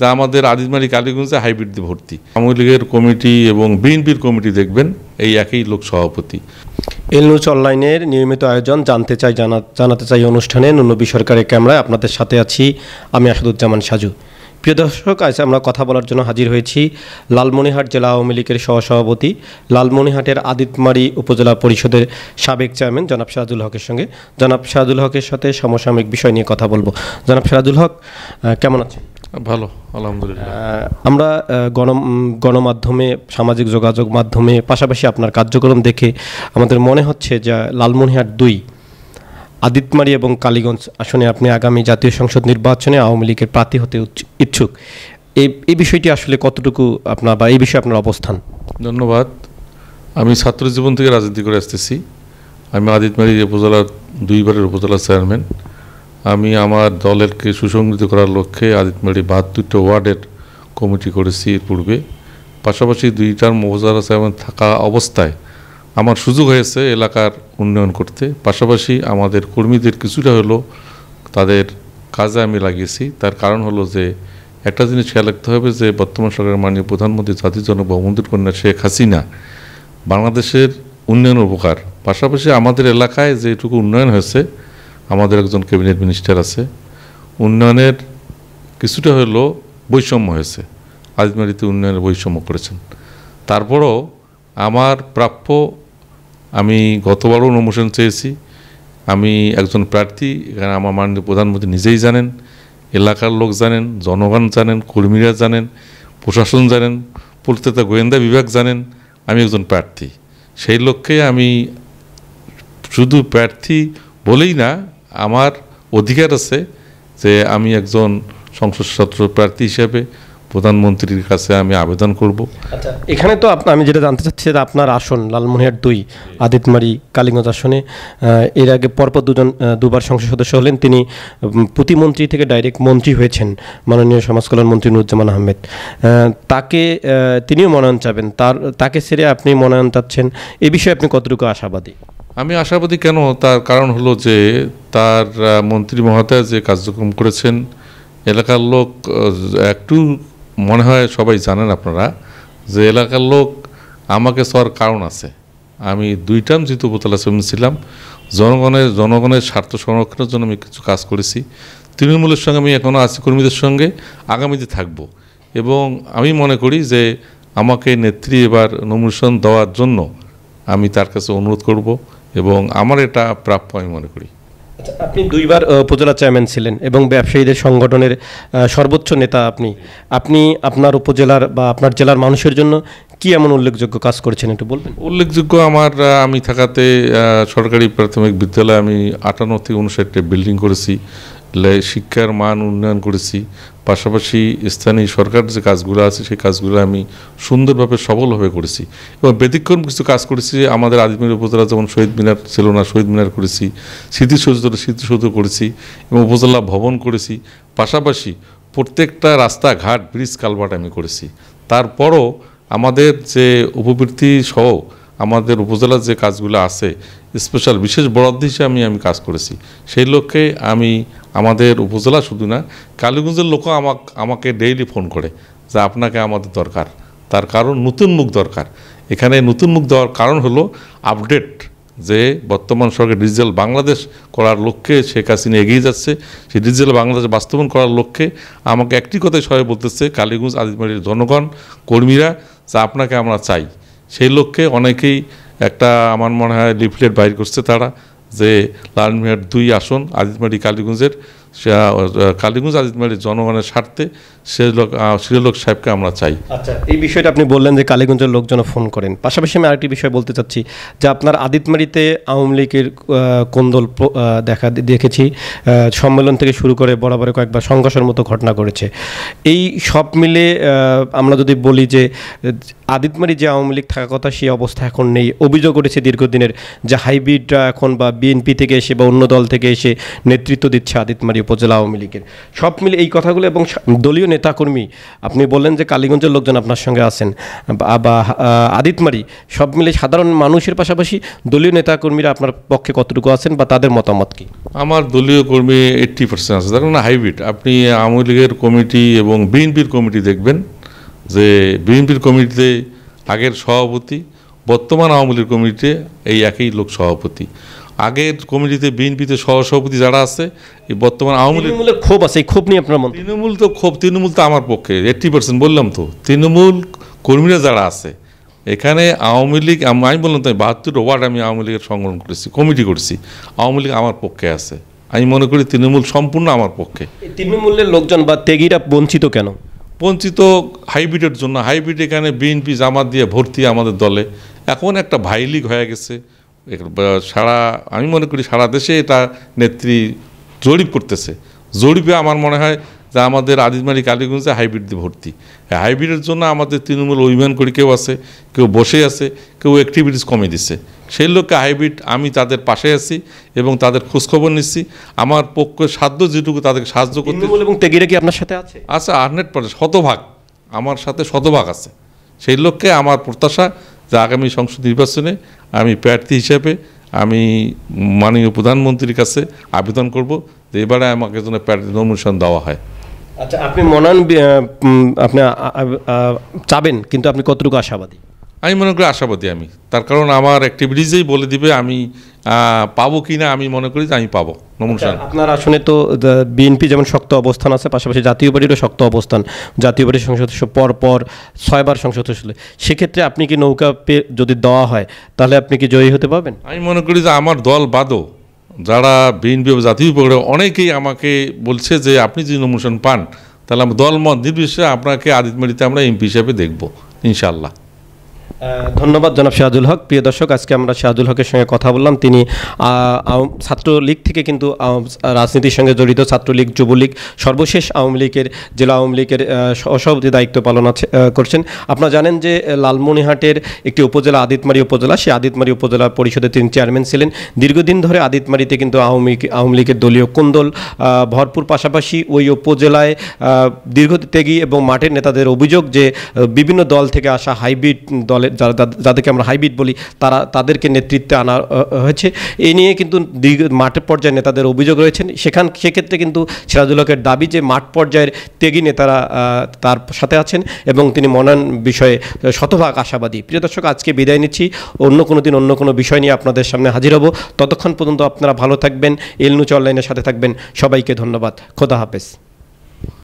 যা আমাদের আদিমারি কালীগঞ্জে হাইব্রিড দিয়ে ভর্তি আওয়ামী লীগের কমিটি এবং বিএনপির কমিটি দেখবেন এই একই লোক সভাপতি এলনুজ অনলাইনের নিয়মিত আয়োজন জানতে চাই জানাতে চাই অনুষ্ঠানে নবী সরকারের ক্যামেরায় আপনাদের সাথে আছি আমি আসাদুজ্জামান সাজু প্রিয় দর্শক আজ আমরা কথা বলার জন্য হাজির হয়েছি লালমনিহাট জেলা আওয়ামী লীগের সহসভাপতি লালমনিহাটের আদিতমারি উপজেলা পরিষদের সাবেক চেয়ারম্যান জনাব সিরাজুল হকের সঙ্গে জনাব শাহাদুল হকের সাথে সমসাময়িক বিষয় নিয়ে কথা বলবো জনাব সিরাজুল হক কেমন আছেন ভালো আলহামদুলিল্লাহ আমরা গণ গণমাধ্যমে সামাজিক যোগাযোগ মাধ্যমে পাশাপাশি আপনার কার্যক্রম দেখে আমাদের মনে হচ্ছে যে লালমনিহাট দুই আদিতমারি এবং কালীগঞ্জ আসনে আপনি আগামী জাতীয় সংসদ নির্বাচনে আওয়ামী লীগের প্রার্থী হতে ইচ্ছুক এই এই বিষয়টি আসলে কতটুকু আপনার বা এই বিষয়ে আপনার অবস্থান ধন্যবাদ আমি ছাত্র জীবন থেকে রাজনীতি করে আসতেছি আমি আদিতমারি উপজেলার দুইবারের উপজেলা চেয়ারম্যান আমি আমার দলেরকে সুসংগৃত করার লক্ষ্যে আদিতমারি বাহাত্তরটি ওয়ার্ডের কমিটি করেছি এর পূর্বে পাশাপাশি দুই টার্ম মোজারা সাহেব থাকা অবস্থায় আমার সুযোগ হয়েছে এলাকার উন্নয়ন করতে পাশাপাশি আমাদের কর্মীদের কিছুটা হলো তাদের কাজে আমি লাগিয়েছি তার কারণ হলো যে একটা জিনিস খেয়াল রাখতে হবে যে বর্তমান সরকারের মাননীয় প্রধানমন্ত্রী জাতির জনক বঙ্গবন্ধুর কন্যা শেখ হাসিনা বাংলাদেশের উন্নয়ন উপকার পাশাপাশি আমাদের এলাকায় যেটুকু উন্নয়ন হয়েছে আমাদের একজন ক্যাবিনেট মিনিস্টার আছে উন্নয়নের কিছুটা হলেও বৈষম্য হয়েছে আজমারিতে উন্নয়নের বৈষম্য করেছেন তারপরও আমার প্রাপ্য আমি গতবারও অনুমোশন চেয়েছি আমি একজন প্রার্থী এখানে আমার মাননীয় প্রধানমন্ত্রী নিজেই জানেন এলাকার লোক জানেন জনগণ জানেন কর্মীরা জানেন প্রশাসন জানেন পলিতা গোয়েন্দা বিভাগ জানেন আমি একজন প্রার্থী সেই লক্ষ্যে আমি শুধু প্রার্থী বলেই না আমার অধিকার আছে যে আমি একজন সংসদ সদস্য প্রার্থী হিসেবে প্রধানমন্ত্রীর কাছে আমি আবেদন করব আচ্ছা, এখানে তো আমি যেটা জানতে চাচ্ছি যে আপনার আসন লালমনিহাট দুই আদিতমারি কালীগঞ্জ আসনে এর আগে পরপর দুজন দুবার সংসদ সদস্য হলেন তিনি প্রতিমন্ত্রী থেকে ডাইরেক্ট মন্ত্রী হয়েছেন মাননীয় সমাজ কল্যাণ মন্ত্রী নুরুজ্জামান আহমেদ তাকে তিনিও মনোনয়ন চাবেন তার তাকে ছেড়ে আপনি মনোনয়ন চাচ্ছেন এ বিষয়ে আপনি কতটুকু আশাবাদী আমি আশাবাদী কেন তার কারণ হলো যে তার মন্ত্রী মহোদয় যে কার্যক্রম করেছেন এলাকার লোক একটু মনে হয় সবাই জানেন আপনারা যে এলাকার লোক আমাকে সর কারণ আছে আমি দুই টাইম যেহেতু উপতলা চেয়ারম্যান ছিলাম জনগণের জনগণের স্বার্থ সংরক্ষণের জন্য আমি কিছু কাজ করেছি তৃণমূলের সঙ্গে আমি এখনও আছি কর্মীদের সঙ্গে আগামীতে থাকব এবং আমি মনে করি যে আমাকে নেত্রী এবার নমিনেশন দেওয়ার জন্য আমি তার কাছে অনুরোধ করব এবং আমার এটা প্রাপ্য আমি মনে করি আচ্ছা, আপনি দুইবার উপজেলা চেয়ারম্যান ছিলেন এবং ব্যবসায়ীদের সংগঠনের সর্বোচ্চ নেতা আপনি আপনি আপনার উপজেলার বা আপনার জেলার মানুষের জন্য কি এমন উল্লেখযোগ্য কাজ করেছেন একটু বলবেন উল্লেখযোগ্য আমার আমি থাকাতে সরকারি প্রাথমিক বিদ্যালয়ে আমি আটান্ন থেকে উনষাটটা বিল্ডিং করেছি শিক্ষার মান উন্নয়ন করেছি পাশাপাশি স্থানীয় সরকার যে কাজগুলো আছে সেই কাজগুলো আমি সুন্দরভাবে সবলভাবে করেছি এবং ব্যতিক্রম কিছু কাজ করেছি যে আমাদের আদিমের উপজেলা যেমন শহীদ মিনার ছিল না শহীদ মিনার করেছি স্মৃতিসৌধ স্মৃতিসৌধ করেছি এবং উপজেলা ভবন করেছি পাশাপাশি প্রত্যেকটা রাস্তাঘাট ব্রিজ কালভার্ট আমি করেছি তারপরও আমাদের যে উপবৃত্তি সহ আমাদের উপজেলার যে কাজগুলো আছে স্পেশাল বিশেষ বরাদ্দ হিসেবে আমি আমি কাজ করেছি সেই লক্ষ্যে আমি আমাদের উপজেলা শুধু না কালীগঞ্জের লোকও আমাক আমাকে ডেইলি ফোন করে যে আপনাকে আমাদের দরকার তার কারণ নতুন মুখ দরকার এখানে নতুন মুখ দেওয়ার কারণ হলো আপডেট যে বর্তমান সরকার ডিজিটাল বাংলাদেশ করার লক্ষ্যে শেখ হাসিনা এগিয়ে যাচ্ছে সে ডিজিটাল বাংলাদেশ বাস্তবায়ন করার লক্ষ্যে আমাকে একটি কথাই সবাই বলতেছে কালীগঞ্জ আদিমারির জনগণ কর্মীরা যা আপনাকে আমরা চাই সেই লক্ষ্যে অনেকেই একটা আমার মনে হয় লিফলেট বাইর করছে তারা যে লালমিয়ার দুই আসন আজিজমারি কালীগঞ্জের কালীগঞ্জ আজিজমালির জনগণের স্বার্থে লোক শ্রীলোক সাহেবকে আমরা চাই আচ্ছা এই বিষয়টা আপনি বললেন যে কালীগঞ্জের লোকজন ফোন করেন পাশাপাশি আমি আরেকটি বিষয় বলতে চাচ্ছি যে আপনার আদিতমারিতে আওয়ামী লীগের কোন্দল দেখা দেখেছি সম্মেলন থেকে শুরু করে বরাবর কয়েকবার সংঘর্ষের মতো ঘটনা করেছে এই সব মিলে আমরা যদি বলি যে আদিতমারি যে আওয়ামী লীগ থাকার কথা সেই অবস্থা এখন নেই অভিযোগ করেছে দীর্ঘদিনের যে হাইব্রিডরা এখন বা বিএনপি থেকে এসে বা অন্য দল থেকে এসে নেতৃত্ব দিচ্ছে আদিতমারি উপজেলা আওয়ামী লীগের সব মিলে এই কথাগুলো এবং দলীয় নেতাকর্মী আপনি বললেন যে কালীগঞ্জের লোকজন আপনার সঙ্গে আছেন বা আদিতমারি সব মিলে সাধারণ মানুষের পাশাপাশি দলীয় নেতাকর্মীরা আপনার পক্ষে কতটুকু আছেন বা তাদের মতামত কি আমার দলীয় কর্মী এইট্টি পার্সেন্ট আছে দেখুন হাইব্রিড আপনি আওয়ামী লীগের কমিটি এবং বিএনপির কমিটি দেখবেন যে বিএনপির কমিটিতে আগের সভাপতি বর্তমান আওয়ামী লীগ কমিটিতে এই একই লোক সভাপতি আগের কমিটিতে বিএনপিতে সহসভাপতি যারা আছে এই বর্তমান আওয়ামী লীগের ক্ষোভ আছে এই ক্ষোভ নিয়ে আপনার মন তৃণমূল তো ক্ষোভ তৃণমূল তো আমার পক্ষে এইট্টি পার্সেন্ট বললাম তো তৃণমূল কর্মীরা যারা আছে এখানে আওয়ামী লীগ আমি বললাম তো আমি বাহাত্তরটা ওয়ার্ড আমি আওয়ামী লীগের সংগ্রহ করেছি কমিটি করেছি আওয়ামী লীগ আমার পক্ষে আছে আমি মনে করি তৃণমূল সম্পূর্ণ আমার পক্ষে তৃণমূলের লোকজন বা তেগিরা বঞ্চিত কেন বঞ্চিত হাইব্রিডের জন্য হাইব্রিড এখানে বিএনপি জামাত দিয়ে ভর্তি আমাদের দলে এখন একটা ভাইলিগ হয়ে গেছে সারা আমি মনে করি সারা দেশে এটা নেত্রী জরিপ করতেছে জরিপে আমার মনে হয় যে আমাদের আদিতমারি কালীগঞ্জে হাইব্রিড দিয়ে ভর্তি হাইব্রিডের জন্য আমাদের তৃণমূল অভিমান করে কেউ আছে কেউ বসে আছে কেউ অ্যাক্টিভিটিস কমে দিছে সেই লোককে হাইব্রিড আমি তাদের পাশে আছি এবং তাদের খোঁজখবর নিচ্ছি আমার পক্ষে সাধ্য যেটুকু তাদেরকে সাহায্য করতে এবং তেগিরা কি আপনার সাথে আছে আচ্ছা আর্নেট পার্সেন্ট শতভাগ আমার সাথে শতভাগ আছে সেই লোককে আমার প্রত্যাশা যে আগামী সংসদ নির্বাচনে আমি প্রার্থী হিসাবে আমি মাননীয় প্রধানমন্ত্রীর কাছে আবেদন করব যে এবারে আমাকে যেন প্রার্থী নমিনেশন দেওয়া হয় আচ্ছা আপনি মনান আপনি চাবেন কিন্তু আপনি কতটুকু আশাবাদী আমি মনে করি আশাবাদী আমি তার কারণ আমার অ্যাক্টিভিটিজেই বলে দিবে আমি পাবো কি না আমি মনে করি যে আমি পাবো নমস্কার আচ্ছা, আপনার আসনে তো বিএনপি যেমন শক্ত অবস্থান আছে পাশাপাশি জাতীয় পার্টিরও শক্ত অবস্থান জাতীয় পার্টির সংসদ সদস্য পরপর ছয়বার সংসদ সদস্য সেক্ষেত্রে আপনি কি নৌকা যদি দেওয়া হয় তাহলে আপনি কি জয়ী হতে পারবেন আমি মনে করি যে আমার দল বাদও যারা বিএনপি জাতীয় পরে অনেকেই আমাকে বলছে যে আপনি যদি নমোশন পান তাহলে দল মত নির্বিশেষে আপনাকে আদিতমারিতে আমরা এমপি হিসাবে দেখব ইনশাল্লাহ ধন্যবাদ জনাব শাহাজুল হক প্রিয় দর্শক আজকে আমরা শাহাজুল হকের সঙ্গে কথা বললাম তিনি ছাত্রলীগ থেকে কিন্তু রাজনীতির সঙ্গে জড়িত ছাত্রলীগ যুবলীগ সর্বশেষ আওয়ামী লীগের জেলা আওয়ামী লীগের সভাপতি দায়িত্ব পালন করছেন আপনারা জানেন যে লালমনিহাটের একটি উপজেলা আদিতমারি উপজেলা সেই আদিতমারি উপজেলা পরিষদে তিনি চেয়ারম্যান ছিলেন দীর্ঘদিন ধরে আদিতমারিতে কিন্তু আওয়ামী আওয়ামী লীগের দলীয় কুন্দল ভরপুর পাশাপাশি ওই উপজেলায় দীর্ঘ ত্যাগী এবং মাঠের নেতাদের অভিযোগ যে বিভিন্ন দল থেকে আসা হাইব্রিড দলের যাদেরকে আমরা হাইব্রিড বলি তারা তাদেরকে নেতৃত্বে আনা হয়েছে এই নিয়ে কিন্তু দীর্ঘ মাঠ পর্যায়ে নেতাদের অভিযোগ রয়েছেন সেখান সেক্ষেত্রে কিন্তু সিরাজুলকের দাবি যে মাঠ পর্যায়ের ত্যাগী নেতারা তার সাথে আছেন এবং তিনি মনোনয়ন বিষয়ে শতভাগ আশাবাদী প্রিয় দর্শক আজকে বিদায় নিচ্ছি অন্য কোনো দিন অন্য কোনো বিষয় নিয়ে আপনাদের সামনে হাজির হব ততক্ষণ পর্যন্ত আপনারা ভালো থাকবেন এলনুচ অনলাইনের সাথে থাকবেন সবাইকে ধন্যবাদ খোদা হাফেজ